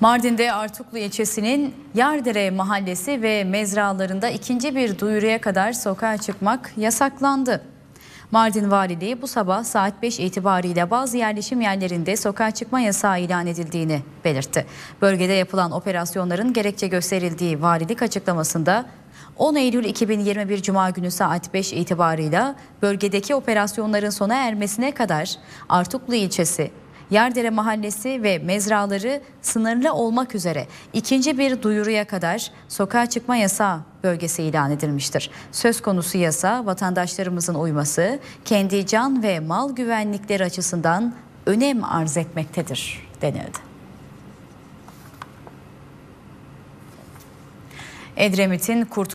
Mardin'de Artuklu ilçesinin Yardere mahallesi ve mezralarında ikinci bir duyuruya kadar sokağa çıkmak yasaklandı. Mardin Valiliği bu sabah saat 5 itibariyle bazı yerleşim yerlerinde sokağa çıkma yasağı ilan edildiğini belirtti. Bölgede yapılan operasyonların gerekçe gösterildiği valilik açıklamasında 10 Eylül 2021 Cuma günü saat 5 itibarıyla bölgedeki operasyonların sona ermesine kadar Artuklu ilçesi, Yerdere Mahallesi ve mezraları sınırlı olmak üzere ikinci bir duyuruya kadar sokağa çıkma yasağı bölgesi ilan edilmiştir. Söz konusu yasa vatandaşlarımızın uyması kendi can ve mal güvenlikleri açısından önem arz etmektedir denildi. Edremit'in Kurt